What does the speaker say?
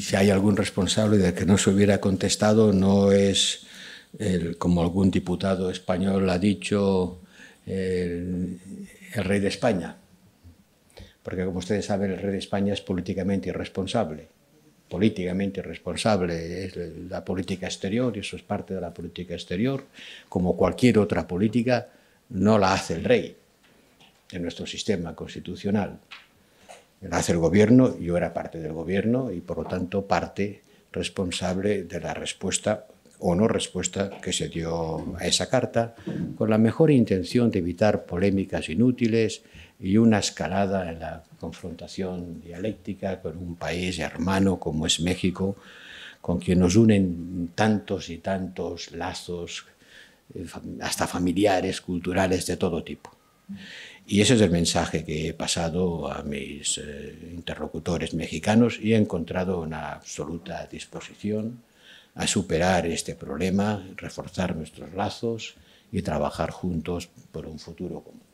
si hay algún responsable del que no se hubiera contestado, no es, como algún diputado español ha dicho, el, el rey de España. Porque como ustedes saben, el rey de España es políticamente irresponsable políticamente irresponsable, es la política exterior, y eso es parte de la política exterior, como cualquier otra política, no la hace el rey en nuestro sistema constitucional hace el gobierno, yo era parte del gobierno y por lo tanto parte responsable de la respuesta o no respuesta que se dio a esa carta, con la mejor intención de evitar polémicas inútiles y una escalada en la confrontación dialéctica con un país hermano como es México, con quien nos unen tantos y tantos lazos, eh, hasta familiares, culturales, de todo tipo. Y ese es el mensaje que he pasado a mis eh, interlocutores mexicanos y he encontrado una absoluta disposición a superar este problema, reforzar nuestros lazos y trabajar juntos por un futuro común.